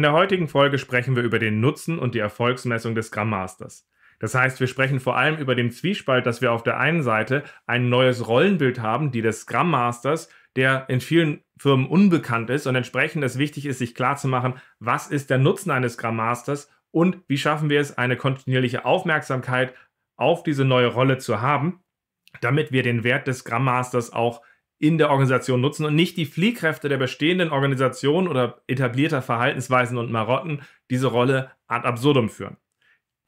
In der heutigen Folge sprechen wir über den Nutzen und die Erfolgsmessung des Scrum Masters. Das heißt, wir sprechen vor allem über den Zwiespalt, dass wir auf der einen Seite ein neues Rollenbild haben, die des Scrum Masters, der in vielen Firmen unbekannt ist und entsprechend es wichtig ist, sich klarzumachen, was ist der Nutzen eines Scrum Masters und wie schaffen wir es, eine kontinuierliche Aufmerksamkeit auf diese neue Rolle zu haben, damit wir den Wert des Scrum Masters auch in der Organisation nutzen und nicht die Fliehkräfte der bestehenden Organisation oder etablierter Verhaltensweisen und Marotten diese Rolle ad absurdum führen.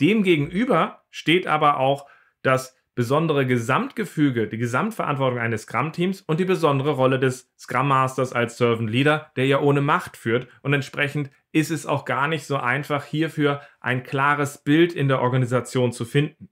Demgegenüber steht aber auch das besondere Gesamtgefüge, die Gesamtverantwortung eines Scrum-Teams und die besondere Rolle des Scrum-Masters als Servant Leader, der ja ohne Macht führt. Und entsprechend ist es auch gar nicht so einfach, hierfür ein klares Bild in der Organisation zu finden.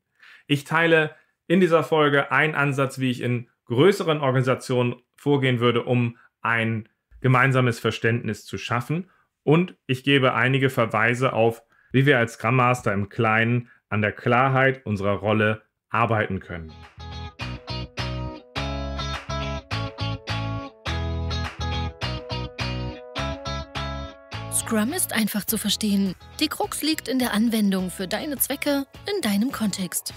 Ich teile in dieser Folge einen Ansatz, wie ich in größeren Organisationen vorgehen würde, um ein gemeinsames Verständnis zu schaffen. Und ich gebe einige Verweise auf, wie wir als Scrum Master im Kleinen an der Klarheit unserer Rolle arbeiten können. Scrum ist einfach zu verstehen. Die Krux liegt in der Anwendung für deine Zwecke in deinem Kontext.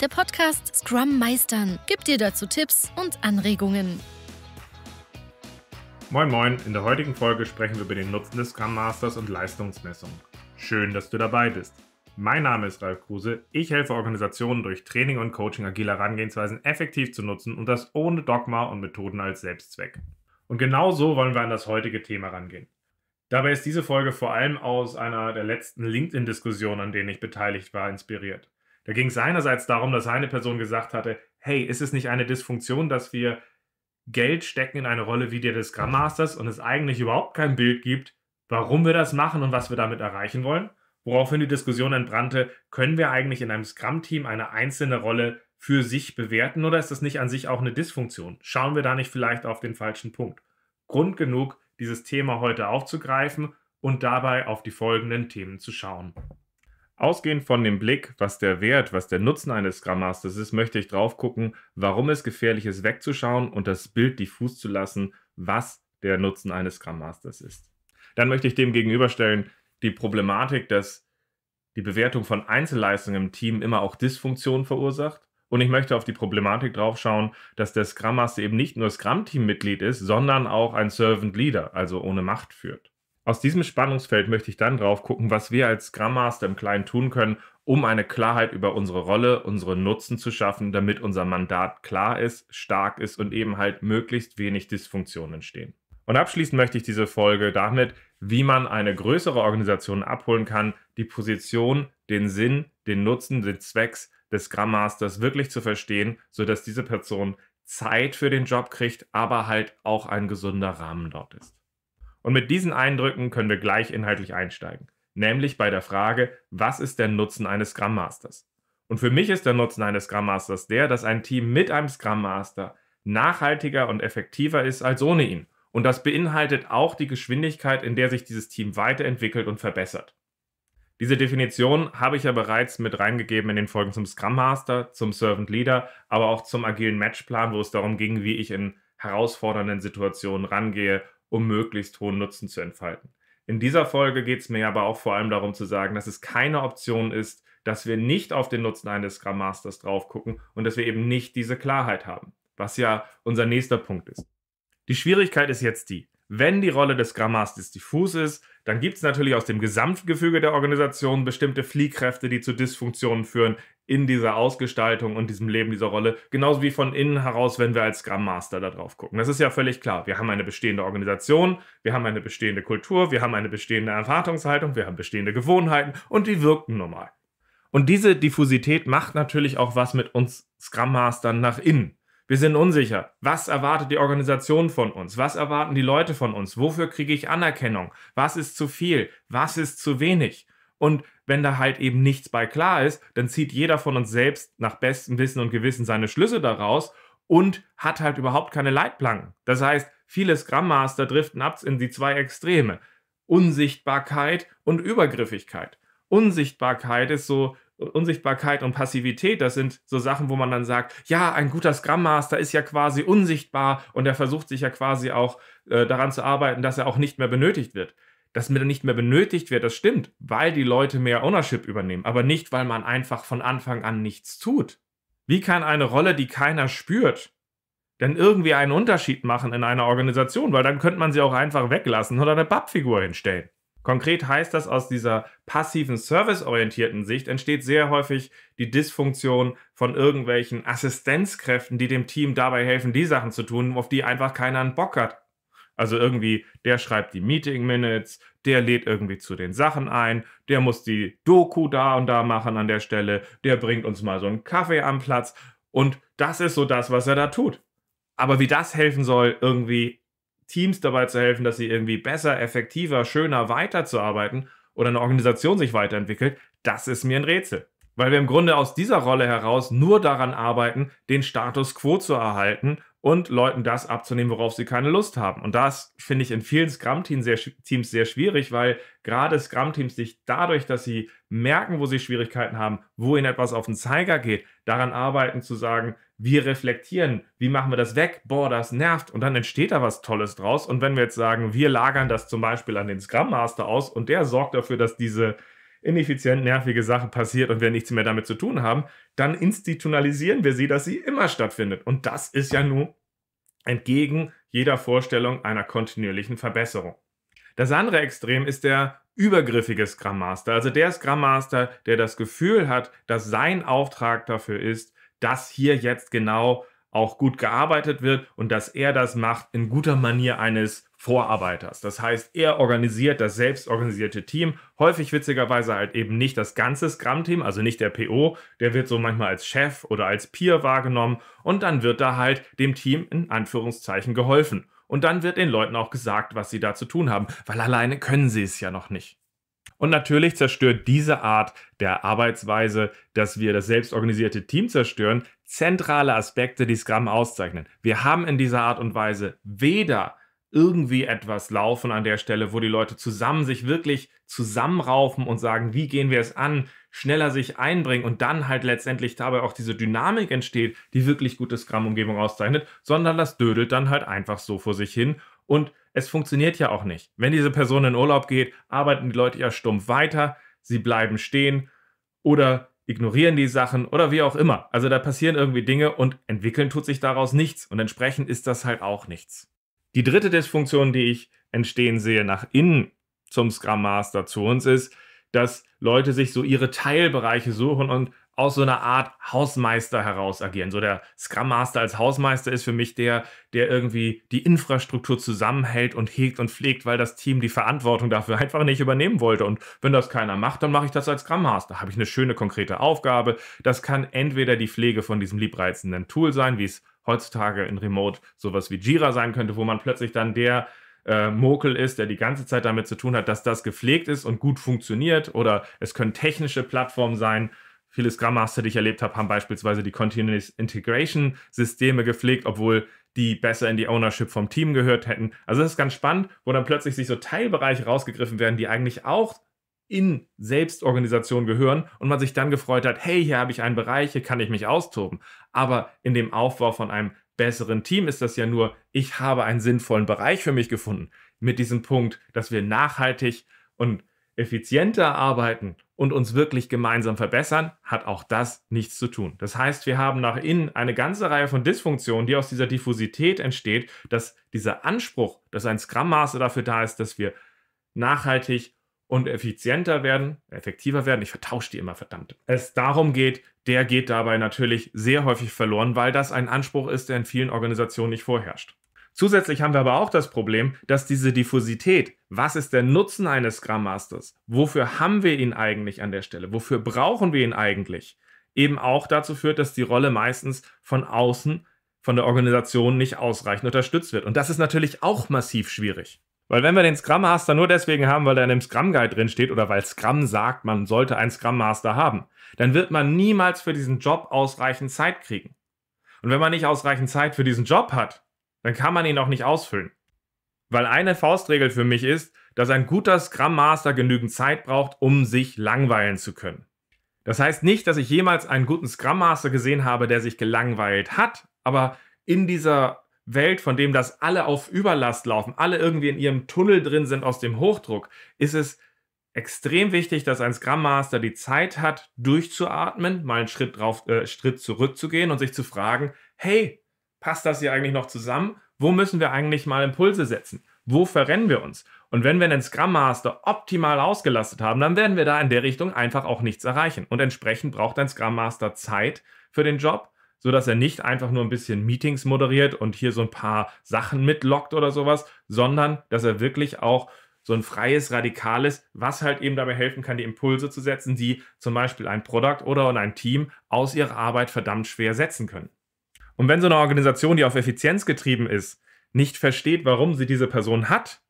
Der Podcast Scrum Meistern gibt dir dazu Tipps und Anregungen. Moin Moin, in der heutigen Folge sprechen wir über den Nutzen des Scrum Masters und Leistungsmessung. Schön, dass du dabei bist. Mein Name ist Ralf Kruse. Ich helfe Organisationen durch Training und Coaching agile Herangehensweisen effektiv zu nutzen und das ohne Dogma und Methoden als Selbstzweck. Und genau so wollen wir an das heutige Thema rangehen. Dabei ist diese Folge vor allem aus einer der letzten LinkedIn-Diskussionen, an denen ich beteiligt war, inspiriert. Da ging es einerseits darum, dass eine Person gesagt hatte, hey, ist es nicht eine Dysfunktion, dass wir Geld stecken in eine Rolle wie die des Scrum Masters und es eigentlich überhaupt kein Bild gibt, warum wir das machen und was wir damit erreichen wollen? Woraufhin die Diskussion entbrannte, können wir eigentlich in einem Scrum-Team eine einzelne Rolle für sich bewerten oder ist das nicht an sich auch eine Dysfunktion? Schauen wir da nicht vielleicht auf den falschen Punkt? Grund genug, dieses Thema heute aufzugreifen und dabei auf die folgenden Themen zu schauen. Ausgehend von dem Blick, was der Wert, was der Nutzen eines Scrum Masters ist, möchte ich drauf gucken, warum es gefährlich ist, wegzuschauen und das Bild diffus zu lassen, was der Nutzen eines Scrum Masters ist. Dann möchte ich dem gegenüberstellen die Problematik, dass die Bewertung von Einzelleistungen im Team immer auch Dysfunktion verursacht. Und ich möchte auf die Problematik draufschauen, dass der Scrum Master eben nicht nur Scrum-Team-Mitglied ist, sondern auch ein Servant Leader, also ohne Macht führt. Aus diesem Spannungsfeld möchte ich dann drauf gucken, was wir als Scrum Master im Kleinen tun können, um eine Klarheit über unsere Rolle, unsere Nutzen zu schaffen, damit unser Mandat klar ist, stark ist und eben halt möglichst wenig Dysfunktionen entstehen. Und abschließend möchte ich diese Folge damit, wie man eine größere Organisation abholen kann, die Position, den Sinn, den Nutzen, den Zwecks des Scrum Masters wirklich zu verstehen, sodass diese Person Zeit für den Job kriegt, aber halt auch ein gesunder Rahmen dort ist. Und mit diesen Eindrücken können wir gleich inhaltlich einsteigen, nämlich bei der Frage, was ist der Nutzen eines Scrum Masters? Und für mich ist der Nutzen eines Scrum Masters der, dass ein Team mit einem Scrum Master nachhaltiger und effektiver ist als ohne ihn. Und das beinhaltet auch die Geschwindigkeit, in der sich dieses Team weiterentwickelt und verbessert. Diese Definition habe ich ja bereits mit reingegeben in den Folgen zum Scrum Master, zum Servant Leader, aber auch zum agilen Matchplan, wo es darum ging, wie ich in herausfordernden Situationen rangehe um möglichst hohen Nutzen zu entfalten. In dieser Folge geht es mir aber auch vor allem darum zu sagen, dass es keine Option ist, dass wir nicht auf den Nutzen eines Scrum Masters drauf gucken und dass wir eben nicht diese Klarheit haben, was ja unser nächster Punkt ist. Die Schwierigkeit ist jetzt die, wenn die Rolle des Grammasters diffus ist, dann gibt es natürlich aus dem Gesamtgefüge der Organisation bestimmte Fliehkräfte, die zu Dysfunktionen führen in dieser Ausgestaltung und diesem Leben dieser Rolle, genauso wie von innen heraus, wenn wir als Scrum Master da drauf gucken. Das ist ja völlig klar. Wir haben eine bestehende Organisation, wir haben eine bestehende Kultur, wir haben eine bestehende Erwartungshaltung, wir haben bestehende Gewohnheiten und die wirken normal. Und diese Diffusität macht natürlich auch was mit uns Scrum Mastern nach innen. Wir sind unsicher. Was erwartet die Organisation von uns? Was erwarten die Leute von uns? Wofür kriege ich Anerkennung? Was ist zu viel? Was ist zu wenig? Und wenn da halt eben nichts bei klar ist, dann zieht jeder von uns selbst nach bestem Wissen und Gewissen seine Schlüsse daraus und hat halt überhaupt keine Leitplanken. Das heißt, viele Scrum Master driften ab in die zwei Extreme. Unsichtbarkeit und Übergriffigkeit. Unsichtbarkeit ist so Unsichtbarkeit und Passivität, das sind so Sachen, wo man dann sagt, ja, ein guter Scrum Master ist ja quasi unsichtbar und er versucht sich ja quasi auch äh, daran zu arbeiten, dass er auch nicht mehr benötigt wird. Dass mir nicht mehr benötigt wird, das stimmt, weil die Leute mehr Ownership übernehmen, aber nicht, weil man einfach von Anfang an nichts tut. Wie kann eine Rolle, die keiner spürt, denn irgendwie einen Unterschied machen in einer Organisation? Weil dann könnte man sie auch einfach weglassen oder eine Pappfigur hinstellen. Konkret heißt das, aus dieser passiven serviceorientierten Sicht entsteht sehr häufig die Dysfunktion von irgendwelchen Assistenzkräften, die dem Team dabei helfen, die Sachen zu tun, auf die einfach keiner einen Bock hat. Also irgendwie, der schreibt die Meeting Minutes, der lädt irgendwie zu den Sachen ein, der muss die Doku da und da machen an der Stelle, der bringt uns mal so einen Kaffee am Platz und das ist so das, was er da tut. Aber wie das helfen soll, irgendwie Teams dabei zu helfen, dass sie irgendwie besser, effektiver, schöner weiterzuarbeiten oder eine Organisation sich weiterentwickelt, das ist mir ein Rätsel. Weil wir im Grunde aus dieser Rolle heraus nur daran arbeiten, den Status quo zu erhalten und Leuten das abzunehmen, worauf sie keine Lust haben. Und das finde ich in vielen Scrum-Teams sehr, Teams sehr schwierig, weil gerade Scrum-Teams sich dadurch, dass sie merken, wo sie Schwierigkeiten haben, wo ihnen etwas auf den Zeiger geht, daran arbeiten zu sagen, wir reflektieren, wie machen wir das weg, boah, das nervt und dann entsteht da was Tolles draus. Und wenn wir jetzt sagen, wir lagern das zum Beispiel an den Scrum Master aus und der sorgt dafür, dass diese ineffizient nervige Sache passiert und wir nichts mehr damit zu tun haben, dann institutionalisieren wir sie, dass sie immer stattfindet. Und das ist ja nun entgegen jeder Vorstellung einer kontinuierlichen Verbesserung. Das andere Extrem ist der übergriffige Scrum Master, also der Scrum Master, der das Gefühl hat, dass sein Auftrag dafür ist, dass hier jetzt genau auch gut gearbeitet wird und dass er das macht in guter Manier eines Vorarbeiters. Das heißt, er organisiert das selbstorganisierte Team, häufig witzigerweise halt eben nicht das ganze Scrum-Team, also nicht der PO, der wird so manchmal als Chef oder als Peer wahrgenommen und dann wird da halt dem Team in Anführungszeichen geholfen. Und dann wird den Leuten auch gesagt, was sie da zu tun haben, weil alleine können sie es ja noch nicht. Und natürlich zerstört diese Art der Arbeitsweise, dass wir das selbstorganisierte Team zerstören, zentrale Aspekte, die Scrum auszeichnen. Wir haben in dieser Art und Weise weder irgendwie etwas laufen an der Stelle, wo die Leute zusammen sich wirklich zusammenraufen und sagen, wie gehen wir es an, schneller sich einbringen und dann halt letztendlich dabei auch diese Dynamik entsteht, die wirklich gute Scrum-Umgebung auszeichnet, sondern das dödelt dann halt einfach so vor sich hin und es funktioniert ja auch nicht. Wenn diese Person in Urlaub geht, arbeiten die Leute ja stumpf weiter, sie bleiben stehen oder ignorieren die Sachen oder wie auch immer. Also da passieren irgendwie Dinge und entwickeln tut sich daraus nichts und entsprechend ist das halt auch nichts. Die dritte Dysfunktion, die ich entstehen sehe nach innen zum Scrum Master zu uns ist, dass Leute sich so ihre Teilbereiche suchen und aus so einer Art Hausmeister heraus agieren. So der Scrum Master als Hausmeister ist für mich der, der irgendwie die Infrastruktur zusammenhält und hegt und pflegt, weil das Team die Verantwortung dafür einfach nicht übernehmen wollte. Und wenn das keiner macht, dann mache ich das als Scrum Master. Da Habe ich eine schöne konkrete Aufgabe. Das kann entweder die Pflege von diesem liebreizenden Tool sein, wie es heutzutage in Remote sowas wie Jira sein könnte, wo man plötzlich dann der äh, Mokel ist, der die ganze Zeit damit zu tun hat, dass das gepflegt ist und gut funktioniert. Oder es können technische Plattformen sein, viele Scrum Master, die ich erlebt habe, haben beispielsweise die Continuous Integration Systeme gepflegt, obwohl die besser in die Ownership vom Team gehört hätten. Also das ist ganz spannend, wo dann plötzlich sich so Teilbereiche rausgegriffen werden, die eigentlich auch in Selbstorganisation gehören und man sich dann gefreut hat, hey, hier habe ich einen Bereich, hier kann ich mich austoben. Aber in dem Aufbau von einem besseren Team ist das ja nur, ich habe einen sinnvollen Bereich für mich gefunden. Mit diesem Punkt, dass wir nachhaltig und effizienter arbeiten und uns wirklich gemeinsam verbessern, hat auch das nichts zu tun. Das heißt, wir haben nach innen eine ganze Reihe von Dysfunktionen, die aus dieser Diffusität entsteht, dass dieser Anspruch, dass ein Scrum Master dafür da ist, dass wir nachhaltig und effizienter werden, effektiver werden, ich vertausche die immer, verdammt, es darum geht, der geht dabei natürlich sehr häufig verloren, weil das ein Anspruch ist, der in vielen Organisationen nicht vorherrscht. Zusätzlich haben wir aber auch das Problem, dass diese Diffusität, was ist der Nutzen eines Scrum Masters? Wofür haben wir ihn eigentlich an der Stelle? Wofür brauchen wir ihn eigentlich? Eben auch dazu führt, dass die Rolle meistens von außen, von der Organisation nicht ausreichend unterstützt wird. Und das ist natürlich auch massiv schwierig. Weil wenn wir den Scrum Master nur deswegen haben, weil er in dem Scrum Guide drin steht oder weil Scrum sagt, man sollte einen Scrum Master haben, dann wird man niemals für diesen Job ausreichend Zeit kriegen. Und wenn man nicht ausreichend Zeit für diesen Job hat, dann kann man ihn auch nicht ausfüllen. Weil eine Faustregel für mich ist, dass ein guter Scrum Master genügend Zeit braucht, um sich langweilen zu können. Das heißt nicht, dass ich jemals einen guten Scrum Master gesehen habe, der sich gelangweilt hat, aber in dieser Welt, von dem das alle auf Überlast laufen, alle irgendwie in ihrem Tunnel drin sind aus dem Hochdruck, ist es extrem wichtig, dass ein Scrum Master die Zeit hat, durchzuatmen, mal einen Schritt, drauf, äh, Schritt zurückzugehen und sich zu fragen, hey, passt das hier eigentlich noch zusammen? Wo müssen wir eigentlich mal Impulse setzen? Wo verrennen wir uns? Und wenn wir einen Scrum Master optimal ausgelastet haben, dann werden wir da in der Richtung einfach auch nichts erreichen. Und entsprechend braucht ein Scrum Master Zeit für den Job, sodass er nicht einfach nur ein bisschen Meetings moderiert und hier so ein paar Sachen mitlockt oder sowas, sondern dass er wirklich auch so ein freies, radikales, was halt eben dabei helfen kann, die Impulse zu setzen, die zum Beispiel ein Produkt oder ein Team aus ihrer Arbeit verdammt schwer setzen können. Und wenn so eine Organisation, die auf Effizienz getrieben ist, nicht versteht, warum sie diese Person hat,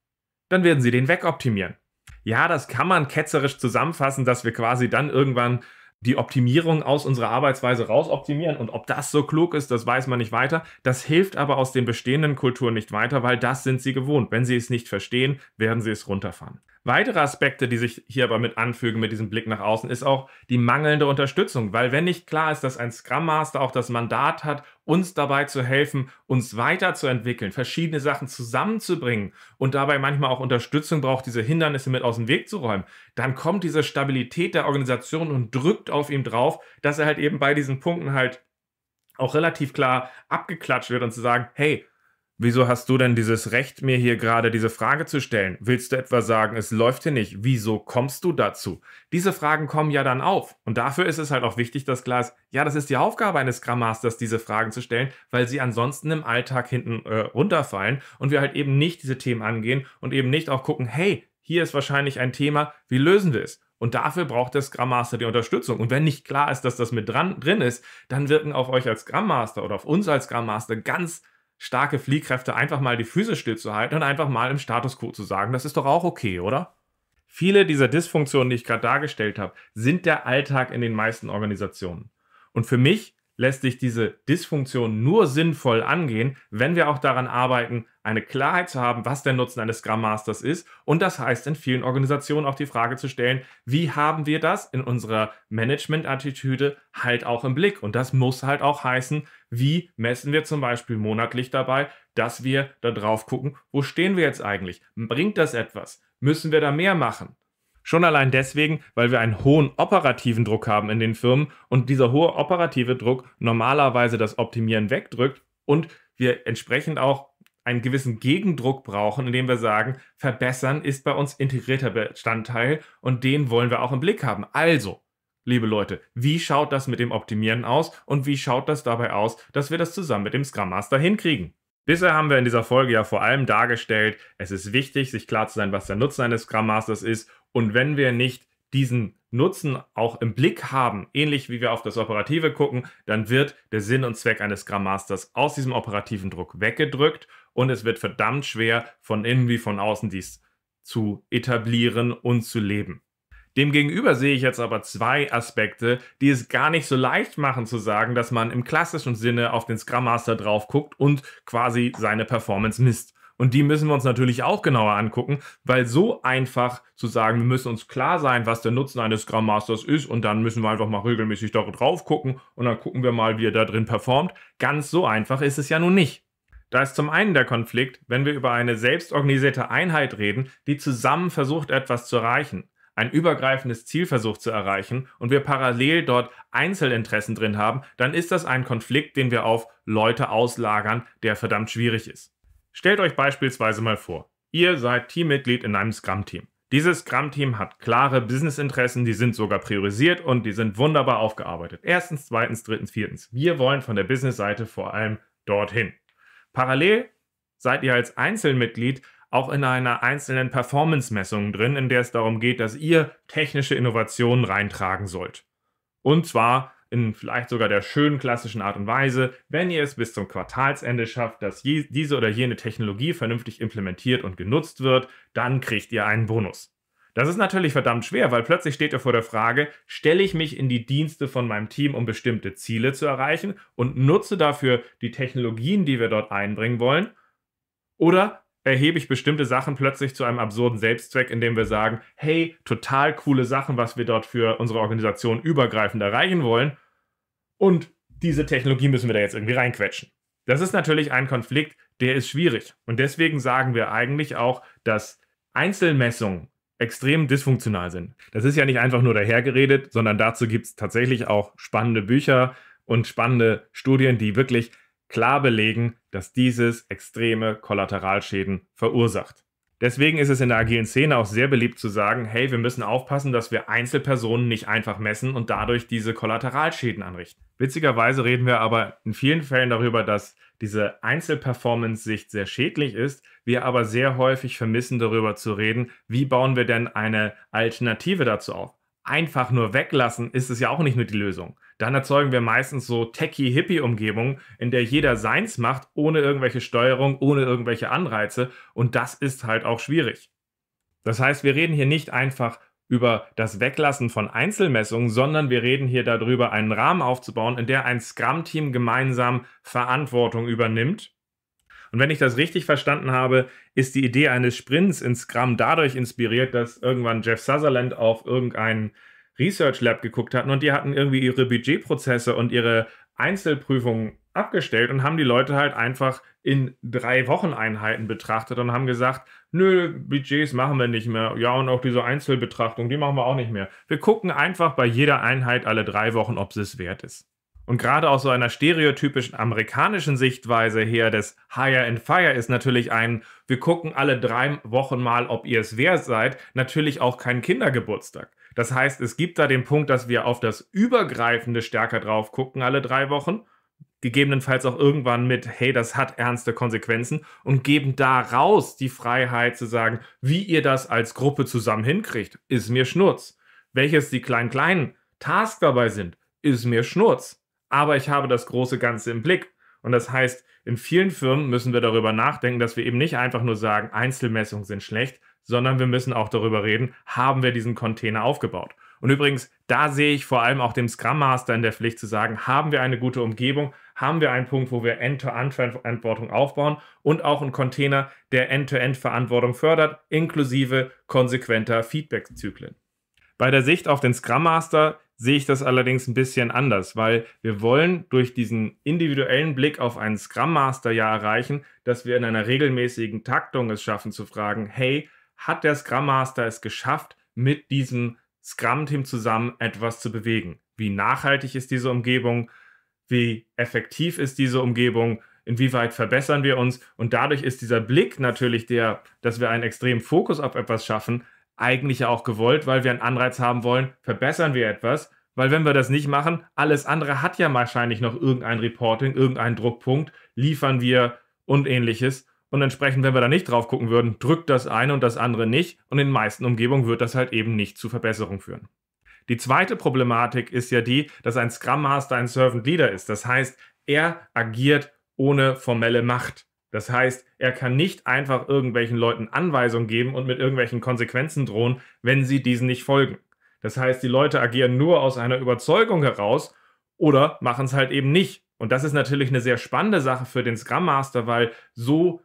dann werden sie den wegoptimieren. Ja, das kann man ketzerisch zusammenfassen, dass wir quasi dann irgendwann die Optimierung aus unserer Arbeitsweise rausoptimieren. Und ob das so klug ist, das weiß man nicht weiter. Das hilft aber aus den bestehenden Kulturen nicht weiter, weil das sind sie gewohnt. Wenn sie es nicht verstehen, werden sie es runterfahren. Weitere Aspekte, die sich hier aber mit anfügen, mit diesem Blick nach außen, ist auch die mangelnde Unterstützung. Weil wenn nicht klar ist, dass ein Scrum Master auch das Mandat hat, uns dabei zu helfen, uns weiterzuentwickeln, verschiedene Sachen zusammenzubringen und dabei manchmal auch Unterstützung braucht, diese Hindernisse mit aus dem Weg zu räumen, dann kommt diese Stabilität der Organisation und drückt auf ihm drauf, dass er halt eben bei diesen Punkten halt auch relativ klar abgeklatscht wird und zu sagen, hey, Wieso hast du denn dieses Recht, mir hier gerade diese Frage zu stellen? Willst du etwa sagen, es läuft hier nicht? Wieso kommst du dazu? Diese Fragen kommen ja dann auf. Und dafür ist es halt auch wichtig, dass klar ist, ja, das ist die Aufgabe eines Scrum Masters, diese Fragen zu stellen, weil sie ansonsten im Alltag hinten äh, runterfallen und wir halt eben nicht diese Themen angehen und eben nicht auch gucken, hey, hier ist wahrscheinlich ein Thema, wie lösen wir es? Und dafür braucht der Scrum Master die Unterstützung. Und wenn nicht klar ist, dass das mit dran, drin ist, dann wirken auf euch als Scrum Master oder auf uns als Scrum Master ganz starke Fliehkräfte einfach mal die Füße stillzuhalten und einfach mal im Status quo zu sagen. Das ist doch auch okay, oder? Viele dieser Dysfunktionen, die ich gerade dargestellt habe, sind der Alltag in den meisten Organisationen. Und für mich lässt sich diese Dysfunktion nur sinnvoll angehen, wenn wir auch daran arbeiten, eine Klarheit zu haben, was der Nutzen eines Scrum Masters ist. Und das heißt, in vielen Organisationen auch die Frage zu stellen, wie haben wir das in unserer Management-Attitüde halt auch im Blick? Und das muss halt auch heißen, wie messen wir zum Beispiel monatlich dabei, dass wir da drauf gucken, wo stehen wir jetzt eigentlich? Bringt das etwas? Müssen wir da mehr machen? Schon allein deswegen, weil wir einen hohen operativen Druck haben in den Firmen und dieser hohe operative Druck normalerweise das Optimieren wegdrückt und wir entsprechend auch einen gewissen Gegendruck brauchen, indem wir sagen, verbessern ist bei uns integrierter Bestandteil und den wollen wir auch im Blick haben. Also liebe Leute, wie schaut das mit dem Optimieren aus und wie schaut das dabei aus, dass wir das zusammen mit dem Scrum Master hinkriegen? Bisher haben wir in dieser Folge ja vor allem dargestellt, es ist wichtig, sich klar zu sein, was der Nutzen eines Scrum Masters ist und wenn wir nicht diesen Nutzen auch im Blick haben, ähnlich wie wir auf das Operative gucken, dann wird der Sinn und Zweck eines Scrum Masters aus diesem operativen Druck weggedrückt und es wird verdammt schwer, von innen wie von außen dies zu etablieren und zu leben. Demgegenüber sehe ich jetzt aber zwei Aspekte, die es gar nicht so leicht machen zu sagen, dass man im klassischen Sinne auf den Scrum Master drauf guckt und quasi seine Performance misst. Und die müssen wir uns natürlich auch genauer angucken, weil so einfach zu sagen, wir müssen uns klar sein, was der Nutzen eines Scrum Masters ist und dann müssen wir einfach mal regelmäßig da drauf gucken und dann gucken wir mal, wie er da drin performt. Ganz so einfach ist es ja nun nicht. Da ist zum einen der Konflikt, wenn wir über eine selbstorganisierte Einheit reden, die zusammen versucht, etwas zu erreichen ein übergreifendes Ziel versucht zu erreichen und wir parallel dort Einzelinteressen drin haben, dann ist das ein Konflikt, den wir auf Leute auslagern, der verdammt schwierig ist. Stellt euch beispielsweise mal vor, ihr seid Teammitglied in einem Scrum-Team. Dieses Scrum-Team hat klare Business-Interessen, die sind sogar priorisiert und die sind wunderbar aufgearbeitet. Erstens, zweitens, drittens, viertens. Wir wollen von der Business-Seite vor allem dorthin. Parallel seid ihr als Einzelmitglied auch in einer einzelnen Performance-Messung drin, in der es darum geht, dass ihr technische Innovationen reintragen sollt. Und zwar in vielleicht sogar der schönen klassischen Art und Weise, wenn ihr es bis zum Quartalsende schafft, dass diese oder jene Technologie vernünftig implementiert und genutzt wird, dann kriegt ihr einen Bonus. Das ist natürlich verdammt schwer, weil plötzlich steht ihr vor der Frage, stelle ich mich in die Dienste von meinem Team, um bestimmte Ziele zu erreichen und nutze dafür die Technologien, die wir dort einbringen wollen? Oder erhebe ich bestimmte Sachen plötzlich zu einem absurden Selbstzweck, indem wir sagen, hey, total coole Sachen, was wir dort für unsere Organisation übergreifend erreichen wollen. Und diese Technologie müssen wir da jetzt irgendwie reinquetschen. Das ist natürlich ein Konflikt, der ist schwierig. Und deswegen sagen wir eigentlich auch, dass Einzelmessungen extrem dysfunktional sind. Das ist ja nicht einfach nur dahergeredet, sondern dazu gibt es tatsächlich auch spannende Bücher und spannende Studien, die wirklich klar belegen, dass dieses extreme Kollateralschäden verursacht. Deswegen ist es in der agilen Szene auch sehr beliebt zu sagen, hey, wir müssen aufpassen, dass wir Einzelpersonen nicht einfach messen und dadurch diese Kollateralschäden anrichten. Witzigerweise reden wir aber in vielen Fällen darüber, dass diese Einzelperformance-Sicht sehr schädlich ist, wir aber sehr häufig vermissen darüber zu reden, wie bauen wir denn eine Alternative dazu auf. Einfach nur weglassen ist es ja auch nicht nur die Lösung dann erzeugen wir meistens so techie-hippie-Umgebungen, in der jeder seins macht, ohne irgendwelche Steuerung, ohne irgendwelche Anreize. Und das ist halt auch schwierig. Das heißt, wir reden hier nicht einfach über das Weglassen von Einzelmessungen, sondern wir reden hier darüber, einen Rahmen aufzubauen, in der ein Scrum-Team gemeinsam Verantwortung übernimmt. Und wenn ich das richtig verstanden habe, ist die Idee eines Sprints in Scrum dadurch inspiriert, dass irgendwann Jeff Sutherland auf irgendeinen Research Lab geguckt hatten und die hatten irgendwie ihre Budgetprozesse und ihre Einzelprüfungen abgestellt und haben die Leute halt einfach in drei Wocheneinheiten betrachtet und haben gesagt, nö, Budgets machen wir nicht mehr. Ja, und auch diese Einzelbetrachtung, die machen wir auch nicht mehr. Wir gucken einfach bei jeder Einheit alle drei Wochen, ob es es wert ist. Und gerade aus so einer stereotypischen amerikanischen Sichtweise her des Hire and Fire ist natürlich ein, wir gucken alle drei Wochen mal, ob ihr es wert seid, natürlich auch kein Kindergeburtstag. Das heißt, es gibt da den Punkt, dass wir auf das Übergreifende stärker drauf gucken alle drei Wochen gegebenenfalls auch irgendwann mit, hey, das hat ernste Konsequenzen und geben daraus die Freiheit zu sagen, wie ihr das als Gruppe zusammen hinkriegt, ist mir Schnurz. Welches die kleinen, kleinen Tasks dabei sind, ist mir Schnurz. Aber ich habe das große Ganze im Blick. Und das heißt, in vielen Firmen müssen wir darüber nachdenken, dass wir eben nicht einfach nur sagen, Einzelmessungen sind schlecht, sondern wir müssen auch darüber reden, haben wir diesen Container aufgebaut. Und übrigens, da sehe ich vor allem auch dem Scrum Master in der Pflicht zu sagen, haben wir eine gute Umgebung, haben wir einen Punkt, wo wir End-to-End-Verantwortung aufbauen und auch einen Container, der End-to-End-Verantwortung fördert, inklusive konsequenter Feedback-Zyklen. Bei der Sicht auf den Scrum Master sehe ich das allerdings ein bisschen anders, weil wir wollen durch diesen individuellen Blick auf einen Scrum Master ja erreichen, dass wir in einer regelmäßigen Taktung es schaffen zu fragen, hey, hat der Scrum Master es geschafft, mit diesem Scrum-Team zusammen etwas zu bewegen. Wie nachhaltig ist diese Umgebung? Wie effektiv ist diese Umgebung? Inwieweit verbessern wir uns? Und dadurch ist dieser Blick natürlich der, dass wir einen extremen Fokus auf etwas schaffen, eigentlich ja auch gewollt, weil wir einen Anreiz haben wollen, verbessern wir etwas. Weil wenn wir das nicht machen, alles andere hat ja wahrscheinlich noch irgendein Reporting, irgendeinen Druckpunkt, liefern wir und ähnliches. Und entsprechend, wenn wir da nicht drauf gucken würden, drückt das eine und das andere nicht. Und in den meisten Umgebungen wird das halt eben nicht zu Verbesserungen führen. Die zweite Problematik ist ja die, dass ein Scrum Master ein Servant Leader ist. Das heißt, er agiert ohne formelle Macht. Das heißt, er kann nicht einfach irgendwelchen Leuten Anweisungen geben und mit irgendwelchen Konsequenzen drohen, wenn sie diesen nicht folgen. Das heißt, die Leute agieren nur aus einer Überzeugung heraus oder machen es halt eben nicht. Und das ist natürlich eine sehr spannende Sache für den Scrum Master, weil so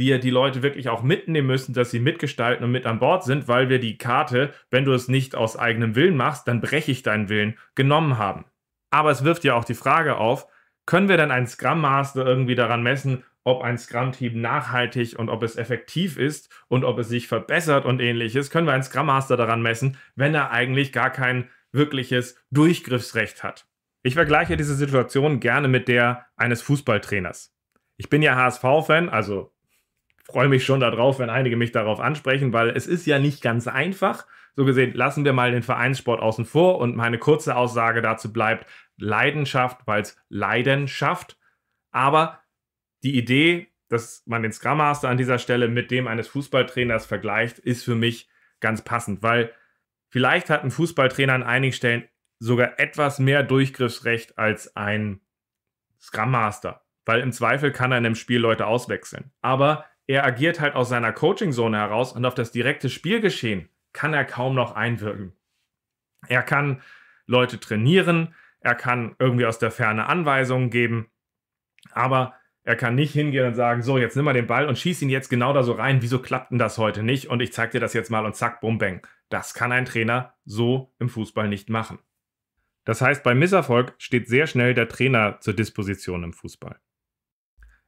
wir die Leute wirklich auch mitnehmen müssen, dass sie mitgestalten und mit an Bord sind, weil wir die Karte, wenn du es nicht aus eigenem Willen machst, dann breche ich deinen Willen, genommen haben. Aber es wirft ja auch die Frage auf, können wir denn einen Scrum Master irgendwie daran messen, ob ein Scrum-Team nachhaltig und ob es effektiv ist und ob es sich verbessert und ähnliches, können wir einen Scrum Master daran messen, wenn er eigentlich gar kein wirkliches Durchgriffsrecht hat. Ich vergleiche diese Situation gerne mit der eines Fußballtrainers. Ich bin ja HSV-Fan, also freue mich schon darauf, wenn einige mich darauf ansprechen, weil es ist ja nicht ganz einfach. So gesehen, lassen wir mal den Vereinssport außen vor und meine kurze Aussage dazu bleibt Leidenschaft, weil es Leidenschaft. Aber die Idee, dass man den Scrum Master an dieser Stelle mit dem eines Fußballtrainers vergleicht, ist für mich ganz passend, weil vielleicht hat ein Fußballtrainer an einigen Stellen sogar etwas mehr Durchgriffsrecht als ein Scrum Master, weil im Zweifel kann er in einem Spiel Leute auswechseln. Aber er agiert halt aus seiner Coaching-Zone heraus und auf das direkte Spielgeschehen kann er kaum noch einwirken. Er kann Leute trainieren, er kann irgendwie aus der Ferne Anweisungen geben, aber er kann nicht hingehen und sagen, so, jetzt nimm mal den Ball und schieß ihn jetzt genau da so rein, wieso klappt denn das heute nicht und ich zeig dir das jetzt mal und zack, bum, bang. Das kann ein Trainer so im Fußball nicht machen. Das heißt, bei Misserfolg steht sehr schnell der Trainer zur Disposition im Fußball.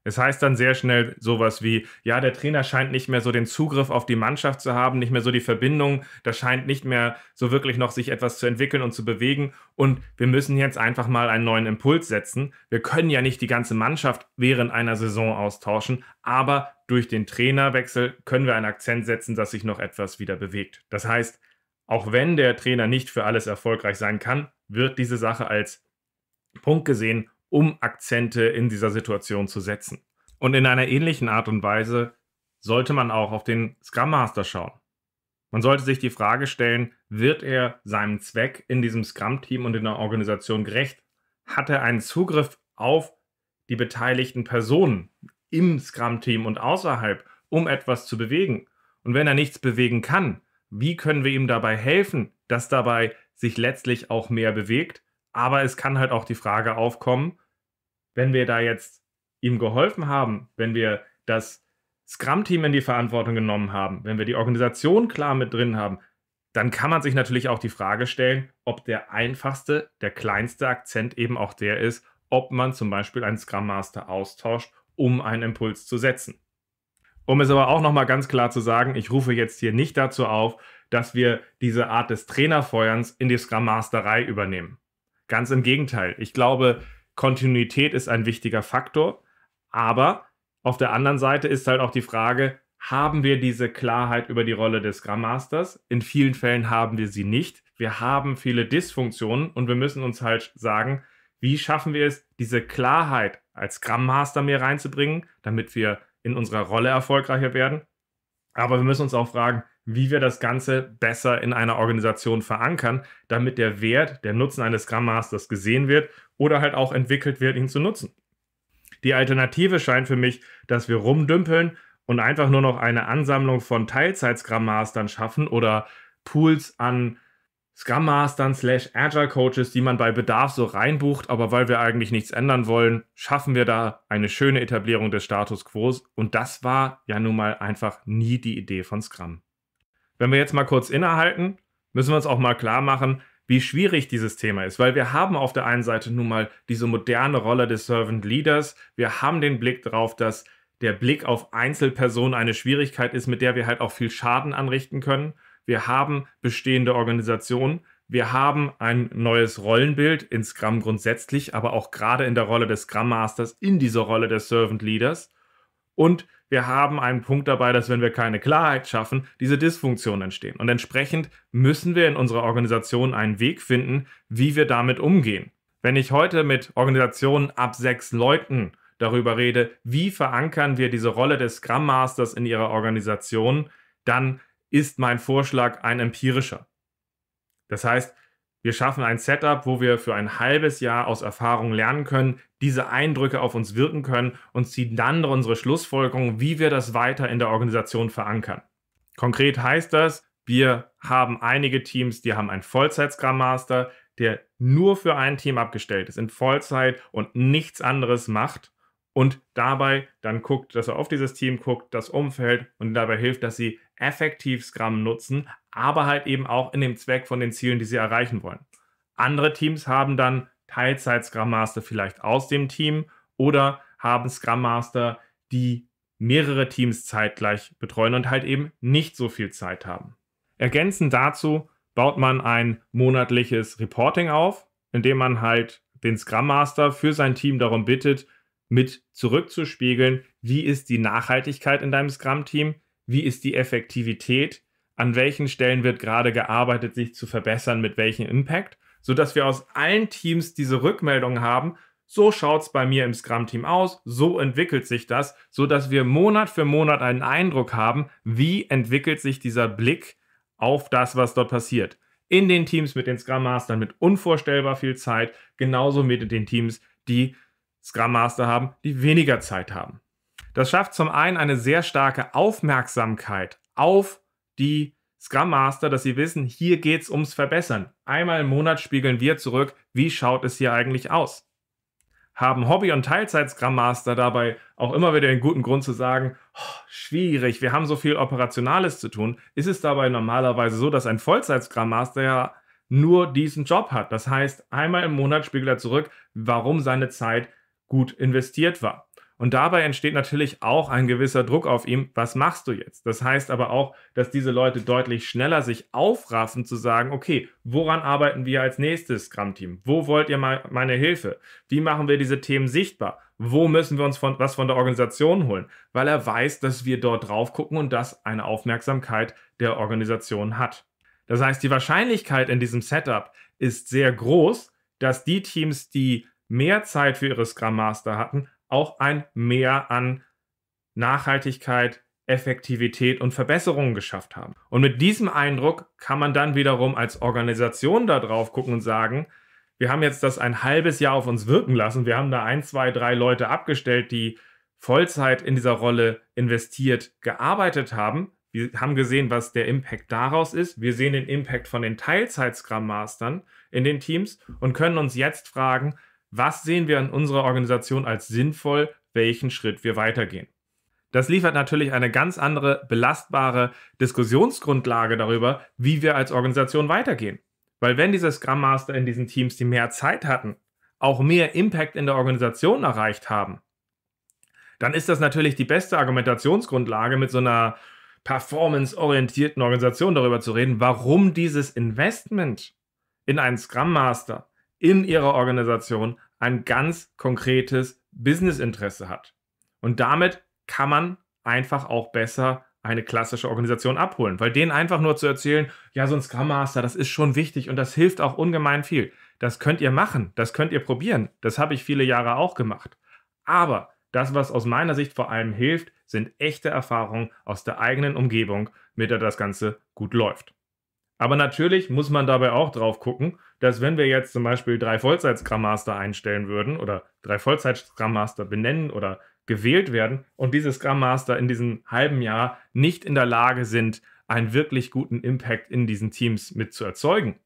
Es heißt dann sehr schnell sowas wie, ja, der Trainer scheint nicht mehr so den Zugriff auf die Mannschaft zu haben, nicht mehr so die Verbindung, da scheint nicht mehr so wirklich noch sich etwas zu entwickeln und zu bewegen und wir müssen jetzt einfach mal einen neuen Impuls setzen. Wir können ja nicht die ganze Mannschaft während einer Saison austauschen, aber durch den Trainerwechsel können wir einen Akzent setzen, dass sich noch etwas wieder bewegt. Das heißt, auch wenn der Trainer nicht für alles erfolgreich sein kann, wird diese Sache als Punkt gesehen, um Akzente in dieser Situation zu setzen. Und in einer ähnlichen Art und Weise sollte man auch auf den Scrum Master schauen. Man sollte sich die Frage stellen, wird er seinem Zweck in diesem Scrum-Team und in der Organisation gerecht? Hat er einen Zugriff auf die beteiligten Personen im Scrum-Team und außerhalb, um etwas zu bewegen? Und wenn er nichts bewegen kann, wie können wir ihm dabei helfen, dass dabei sich letztlich auch mehr bewegt? Aber es kann halt auch die Frage aufkommen, wenn wir da jetzt ihm geholfen haben, wenn wir das Scrum-Team in die Verantwortung genommen haben, wenn wir die Organisation klar mit drin haben, dann kann man sich natürlich auch die Frage stellen, ob der einfachste, der kleinste Akzent eben auch der ist, ob man zum Beispiel einen Scrum Master austauscht, um einen Impuls zu setzen. Um es aber auch nochmal ganz klar zu sagen, ich rufe jetzt hier nicht dazu auf, dass wir diese Art des Trainerfeuerns in die Scrum Masterei übernehmen. Ganz im Gegenteil. Ich glaube, Kontinuität ist ein wichtiger Faktor, aber auf der anderen Seite ist halt auch die Frage, haben wir diese Klarheit über die Rolle des Scrum Masters? In vielen Fällen haben wir sie nicht. Wir haben viele Dysfunktionen und wir müssen uns halt sagen, wie schaffen wir es, diese Klarheit als Scrum Master mehr reinzubringen, damit wir in unserer Rolle erfolgreicher werden. Aber wir müssen uns auch fragen, wie wir das Ganze besser in einer Organisation verankern, damit der Wert, der Nutzen eines Scrum Masters gesehen wird oder halt auch entwickelt wird, ihn zu nutzen. Die Alternative scheint für mich, dass wir rumdümpeln und einfach nur noch eine Ansammlung von Teilzeit-Scrum Mastern schaffen oder Pools an Scrum Mastern slash Agile Coaches, die man bei Bedarf so reinbucht, aber weil wir eigentlich nichts ändern wollen, schaffen wir da eine schöne Etablierung des Status Quo. und das war ja nun mal einfach nie die Idee von Scrum wenn wir jetzt mal kurz innehalten, müssen wir uns auch mal klar machen, wie schwierig dieses Thema ist, weil wir haben auf der einen Seite nun mal diese moderne Rolle des Servant Leaders, wir haben den Blick darauf, dass der Blick auf Einzelpersonen eine Schwierigkeit ist, mit der wir halt auch viel Schaden anrichten können. Wir haben bestehende Organisationen, wir haben ein neues Rollenbild in Scrum grundsätzlich, aber auch gerade in der Rolle des Scrum Masters, in dieser Rolle des Servant Leaders. Und wir haben einen Punkt dabei, dass wenn wir keine Klarheit schaffen, diese Dysfunktionen entstehen. Und entsprechend müssen wir in unserer Organisation einen Weg finden, wie wir damit umgehen. Wenn ich heute mit Organisationen ab sechs Leuten darüber rede, wie verankern wir diese Rolle des Scrum Masters in ihrer Organisation, dann ist mein Vorschlag ein empirischer. Das heißt, wir schaffen ein Setup, wo wir für ein halbes Jahr aus Erfahrung lernen können, diese Eindrücke auf uns wirken können und ziehen dann unsere Schlussfolgerungen, wie wir das weiter in der Organisation verankern. Konkret heißt das, wir haben einige Teams, die haben einen Vollzeit-Scrum Master, der nur für ein Team abgestellt ist, in Vollzeit und nichts anderes macht und dabei dann guckt, dass er auf dieses Team guckt, das Umfeld und dabei hilft, dass sie effektiv Scrum nutzen, aber halt eben auch in dem Zweck von den Zielen, die sie erreichen wollen. Andere Teams haben dann Teilzeit Scrum Master vielleicht aus dem Team oder haben Scrum Master, die mehrere Teams zeitgleich betreuen und halt eben nicht so viel Zeit haben. Ergänzend dazu baut man ein monatliches Reporting auf, indem man halt den Scrum Master für sein Team darum bittet, mit zurückzuspiegeln, wie ist die Nachhaltigkeit in deinem Scrum-Team, wie ist die Effektivität, an welchen Stellen wird gerade gearbeitet, sich zu verbessern, mit welchem Impact, sodass wir aus allen Teams diese Rückmeldung haben, so schaut es bei mir im Scrum-Team aus, so entwickelt sich das, sodass wir Monat für Monat einen Eindruck haben, wie entwickelt sich dieser Blick auf das, was dort passiert. In den Teams mit den Scrum Mastern mit unvorstellbar viel Zeit, genauso mit den Teams, die Scrum Master haben, die weniger Zeit haben. Das schafft zum einen eine sehr starke Aufmerksamkeit auf die Scrum Master, dass sie wissen, hier geht es ums Verbessern. Einmal im Monat spiegeln wir zurück, wie schaut es hier eigentlich aus. Haben Hobby- und Teilzeit-Scrum Master dabei auch immer wieder den guten Grund zu sagen, oh, schwierig, wir haben so viel Operationales zu tun, ist es dabei normalerweise so, dass ein Vollzeit-Scrum Master ja nur diesen Job hat. Das heißt, einmal im Monat spiegelt er zurück, warum seine Zeit gut investiert war. Und dabei entsteht natürlich auch ein gewisser Druck auf ihm, was machst du jetzt? Das heißt aber auch, dass diese Leute deutlich schneller sich aufraffen zu sagen, okay, woran arbeiten wir als nächstes Scrum-Team? Wo wollt ihr meine Hilfe? Wie machen wir diese Themen sichtbar? Wo müssen wir uns von, was von der Organisation holen? Weil er weiß, dass wir dort drauf gucken und das eine Aufmerksamkeit der Organisation hat. Das heißt, die Wahrscheinlichkeit in diesem Setup ist sehr groß, dass die Teams, die mehr Zeit für ihre Scrum Master hatten, auch ein Mehr an Nachhaltigkeit, Effektivität und Verbesserungen geschafft haben. Und mit diesem Eindruck kann man dann wiederum als Organisation da drauf gucken und sagen, wir haben jetzt das ein halbes Jahr auf uns wirken lassen. Wir haben da ein, zwei, drei Leute abgestellt, die Vollzeit in dieser Rolle investiert gearbeitet haben. Wir haben gesehen, was der Impact daraus ist. Wir sehen den Impact von den Teilzeit-Scrum-Mastern in den Teams und können uns jetzt fragen, was sehen wir in unserer Organisation als sinnvoll, welchen Schritt wir weitergehen. Das liefert natürlich eine ganz andere, belastbare Diskussionsgrundlage darüber, wie wir als Organisation weitergehen. Weil wenn diese Scrum Master in diesen Teams, die mehr Zeit hatten, auch mehr Impact in der Organisation erreicht haben, dann ist das natürlich die beste Argumentationsgrundlage mit so einer performance-orientierten Organisation darüber zu reden, warum dieses Investment in einen Scrum Master in ihrer Organisation ein ganz konkretes Businessinteresse hat. Und damit kann man einfach auch besser eine klassische Organisation abholen, weil denen einfach nur zu erzählen, ja, so ein Scrum Master, das ist schon wichtig und das hilft auch ungemein viel. Das könnt ihr machen, das könnt ihr probieren. Das habe ich viele Jahre auch gemacht. Aber das, was aus meiner Sicht vor allem hilft, sind echte Erfahrungen aus der eigenen Umgebung, mit der das Ganze gut läuft. Aber natürlich muss man dabei auch drauf gucken, dass wenn wir jetzt zum Beispiel drei Vollzeit-Scrum Master einstellen würden oder drei Vollzeit-Scrum Master benennen oder gewählt werden und diese Scrum Master in diesem halben Jahr nicht in der Lage sind, einen wirklich guten Impact in diesen Teams mit zu erzeugen,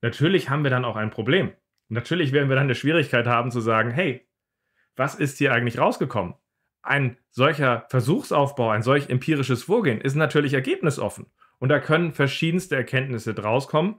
natürlich haben wir dann auch ein Problem. Natürlich werden wir dann eine Schwierigkeit haben zu sagen, hey, was ist hier eigentlich rausgekommen? Ein solcher Versuchsaufbau, ein solch empirisches Vorgehen ist natürlich ergebnisoffen. Und da können verschiedenste Erkenntnisse draus kommen.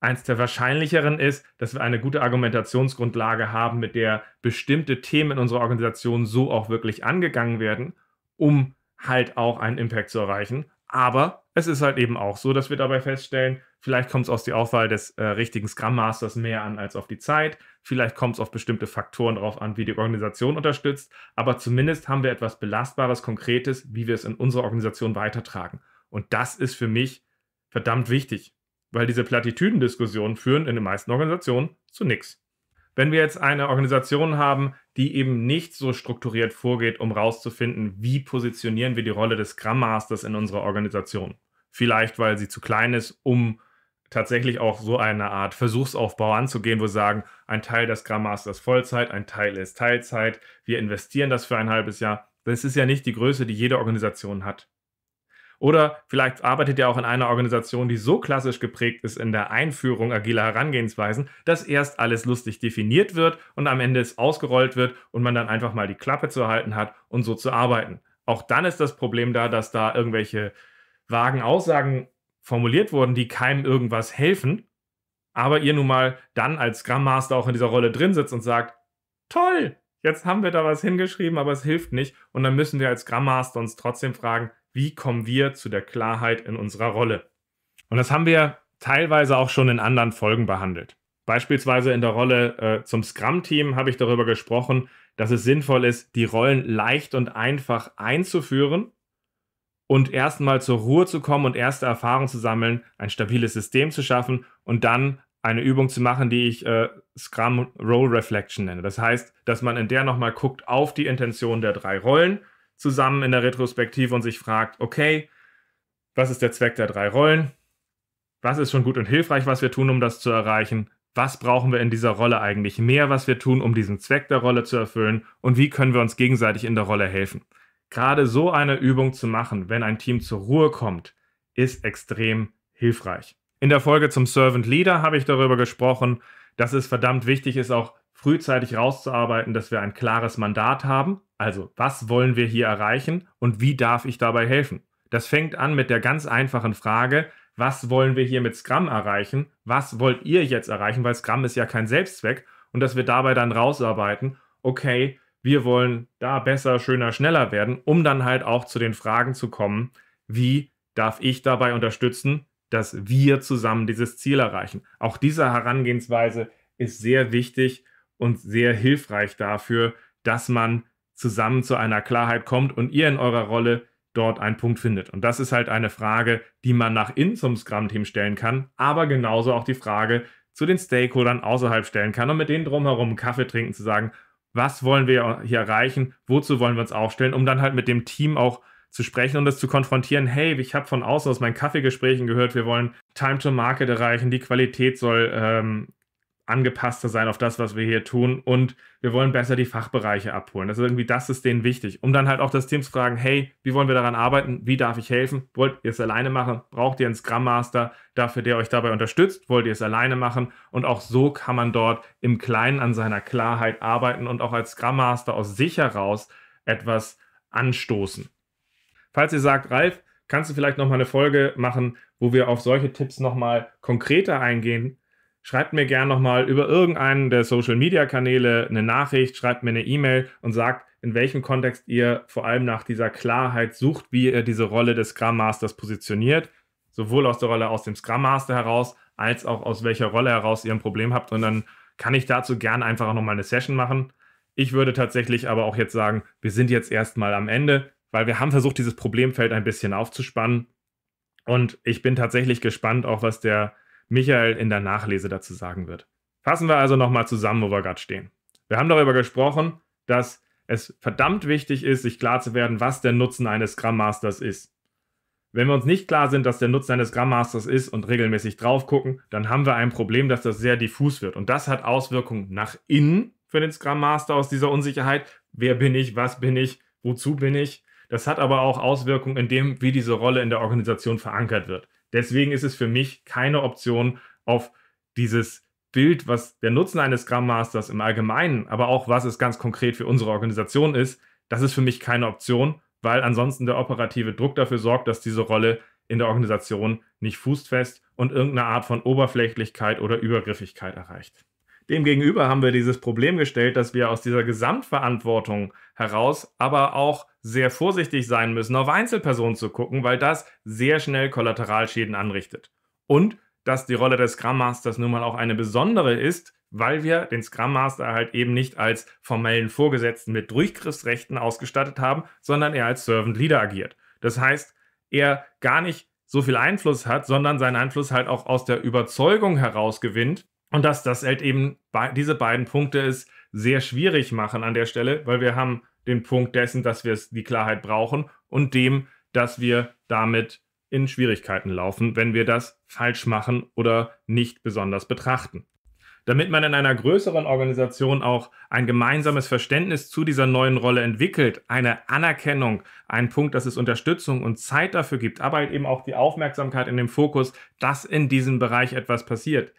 Eins der wahrscheinlicheren ist, dass wir eine gute Argumentationsgrundlage haben, mit der bestimmte Themen in unserer Organisation so auch wirklich angegangen werden, um halt auch einen Impact zu erreichen. Aber es ist halt eben auch so, dass wir dabei feststellen, vielleicht kommt es aus der Auswahl des äh, richtigen Scrum Masters mehr an als auf die Zeit, vielleicht kommt es auf bestimmte Faktoren drauf an, wie die Organisation unterstützt, aber zumindest haben wir etwas Belastbares, Konkretes, wie wir es in unserer Organisation weitertragen. Und das ist für mich verdammt wichtig, weil diese Plattitüden-Diskussionen führen in den meisten Organisationen zu nichts. Wenn wir jetzt eine Organisation haben, die eben nicht so strukturiert vorgeht, um rauszufinden, wie positionieren wir die Rolle des Scrum Masters in unserer Organisation. Vielleicht, weil sie zu klein ist, um tatsächlich auch so eine Art Versuchsaufbau anzugehen, wo wir sagen, ein Teil des Scrum Masters Vollzeit, ein Teil ist Teilzeit, wir investieren das für ein halbes Jahr. Das ist ja nicht die Größe, die jede Organisation hat. Oder vielleicht arbeitet ihr auch in einer Organisation, die so klassisch geprägt ist in der Einführung agiler Herangehensweisen, dass erst alles lustig definiert wird und am Ende es ausgerollt wird und man dann einfach mal die Klappe zu halten hat und so zu arbeiten. Auch dann ist das Problem da, dass da irgendwelche vagen Aussagen formuliert wurden, die keinem irgendwas helfen, aber ihr nun mal dann als Scrum Master auch in dieser Rolle drin sitzt und sagt, toll, jetzt haben wir da was hingeschrieben, aber es hilft nicht und dann müssen wir als Scrum Master uns trotzdem fragen, wie kommen wir zu der Klarheit in unserer Rolle. Und das haben wir teilweise auch schon in anderen Folgen behandelt. Beispielsweise in der Rolle äh, zum Scrum-Team habe ich darüber gesprochen, dass es sinnvoll ist, die Rollen leicht und einfach einzuführen und erstmal zur Ruhe zu kommen und erste Erfahrungen zu sammeln, ein stabiles System zu schaffen und dann eine Übung zu machen, die ich äh, Scrum Role Reflection nenne. Das heißt, dass man in der nochmal guckt auf die Intention der drei Rollen zusammen in der Retrospektive und sich fragt, okay, was ist der Zweck der drei Rollen? Was ist schon gut und hilfreich, was wir tun, um das zu erreichen? Was brauchen wir in dieser Rolle eigentlich mehr, was wir tun, um diesen Zweck der Rolle zu erfüllen? Und wie können wir uns gegenseitig in der Rolle helfen? Gerade so eine Übung zu machen, wenn ein Team zur Ruhe kommt, ist extrem hilfreich. In der Folge zum Servant Leader habe ich darüber gesprochen, dass es verdammt wichtig ist, auch frühzeitig rauszuarbeiten, dass wir ein klares Mandat haben, also, was wollen wir hier erreichen und wie darf ich dabei helfen? Das fängt an mit der ganz einfachen Frage, was wollen wir hier mit Scrum erreichen? Was wollt ihr jetzt erreichen? Weil Scrum ist ja kein Selbstzweck und dass wir dabei dann rausarbeiten, okay, wir wollen da besser, schöner, schneller werden, um dann halt auch zu den Fragen zu kommen, wie darf ich dabei unterstützen, dass wir zusammen dieses Ziel erreichen. Auch diese Herangehensweise ist sehr wichtig und sehr hilfreich dafür, dass man zusammen zu einer Klarheit kommt und ihr in eurer Rolle dort einen Punkt findet. Und das ist halt eine Frage, die man nach innen zum Scrum-Team stellen kann, aber genauso auch die Frage zu den Stakeholdern außerhalb stellen kann und mit denen drumherum Kaffee trinken, zu sagen, was wollen wir hier erreichen, wozu wollen wir uns aufstellen, um dann halt mit dem Team auch zu sprechen und das zu konfrontieren. Hey, ich habe von außen aus meinen Kaffeegesprächen gehört, wir wollen Time to Market erreichen, die Qualität soll ähm, angepasster sein auf das, was wir hier tun und wir wollen besser die Fachbereiche abholen. Das ist irgendwie, das ist denen wichtig, um dann halt auch das Team zu fragen, hey, wie wollen wir daran arbeiten? Wie darf ich helfen? Wollt ihr es alleine machen? Braucht ihr einen Scrum Master dafür, der euch dabei unterstützt? Wollt ihr es alleine machen? Und auch so kann man dort im Kleinen an seiner Klarheit arbeiten und auch als Scrum Master aus sich heraus etwas anstoßen. Falls ihr sagt, Ralf, kannst du vielleicht nochmal eine Folge machen, wo wir auf solche Tipps nochmal konkreter eingehen? Schreibt mir gerne nochmal über irgendeinen der Social Media Kanäle eine Nachricht, schreibt mir eine E-Mail und sagt, in welchem Kontext ihr vor allem nach dieser Klarheit sucht, wie ihr diese Rolle des Scrum Masters positioniert. Sowohl aus der Rolle aus dem Scrum Master heraus, als auch aus welcher Rolle heraus ihr ein Problem habt. Und dann kann ich dazu gerne einfach nochmal eine Session machen. Ich würde tatsächlich aber auch jetzt sagen, wir sind jetzt erstmal am Ende, weil wir haben versucht, dieses Problemfeld ein bisschen aufzuspannen. Und ich bin tatsächlich gespannt, auch was der Michael in der Nachlese dazu sagen wird. Fassen wir also nochmal zusammen, wo wir gerade stehen. Wir haben darüber gesprochen, dass es verdammt wichtig ist, sich klar zu werden, was der Nutzen eines Scrum Masters ist. Wenn wir uns nicht klar sind, dass der Nutzen eines Scrum Masters ist und regelmäßig drauf gucken, dann haben wir ein Problem, dass das sehr diffus wird. Und das hat Auswirkungen nach innen für den Scrum Master aus dieser Unsicherheit. Wer bin ich? Was bin ich? Wozu bin ich? Das hat aber auch Auswirkungen in dem, wie diese Rolle in der Organisation verankert wird. Deswegen ist es für mich keine Option auf dieses Bild, was der Nutzen eines Scrum Masters im Allgemeinen, aber auch was es ganz konkret für unsere Organisation ist, das ist für mich keine Option, weil ansonsten der operative Druck dafür sorgt, dass diese Rolle in der Organisation nicht fußfest und irgendeine Art von Oberflächlichkeit oder Übergriffigkeit erreicht. Demgegenüber haben wir dieses Problem gestellt, dass wir aus dieser Gesamtverantwortung heraus aber auch sehr vorsichtig sein müssen, auf Einzelpersonen zu gucken, weil das sehr schnell Kollateralschäden anrichtet. Und dass die Rolle des Scrum Masters nun mal auch eine besondere ist, weil wir den Scrum Master halt eben nicht als formellen Vorgesetzten mit Durchgriffsrechten ausgestattet haben, sondern er als Servant Leader agiert. Das heißt, er gar nicht so viel Einfluss hat, sondern seinen Einfluss halt auch aus der Überzeugung heraus gewinnt. Und dass das halt eben diese beiden Punkte es sehr schwierig machen an der Stelle, weil wir haben den Punkt dessen, dass wir die Klarheit brauchen und dem, dass wir damit in Schwierigkeiten laufen, wenn wir das falsch machen oder nicht besonders betrachten. Damit man in einer größeren Organisation auch ein gemeinsames Verständnis zu dieser neuen Rolle entwickelt, eine Anerkennung, ein Punkt, dass es Unterstützung und Zeit dafür gibt, aber eben auch die Aufmerksamkeit in dem Fokus, dass in diesem Bereich etwas passiert,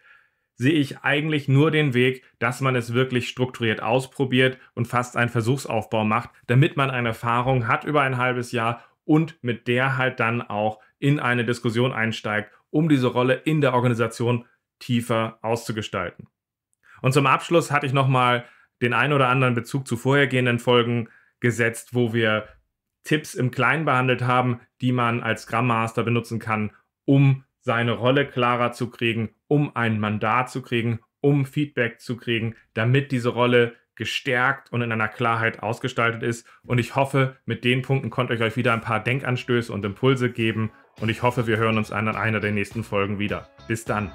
sehe ich eigentlich nur den Weg, dass man es wirklich strukturiert ausprobiert und fast einen Versuchsaufbau macht, damit man eine Erfahrung hat über ein halbes Jahr und mit der halt dann auch in eine Diskussion einsteigt, um diese Rolle in der Organisation tiefer auszugestalten. Und zum Abschluss hatte ich nochmal den ein oder anderen Bezug zu vorhergehenden Folgen gesetzt, wo wir Tipps im Kleinen behandelt haben, die man als Scrum Master benutzen kann, um seine Rolle klarer zu kriegen, um ein Mandat zu kriegen, um Feedback zu kriegen, damit diese Rolle gestärkt und in einer Klarheit ausgestaltet ist. Und ich hoffe, mit den Punkten konnte ich euch wieder ein paar Denkanstöße und Impulse geben. Und ich hoffe, wir hören uns an einer der nächsten Folgen wieder. Bis dann.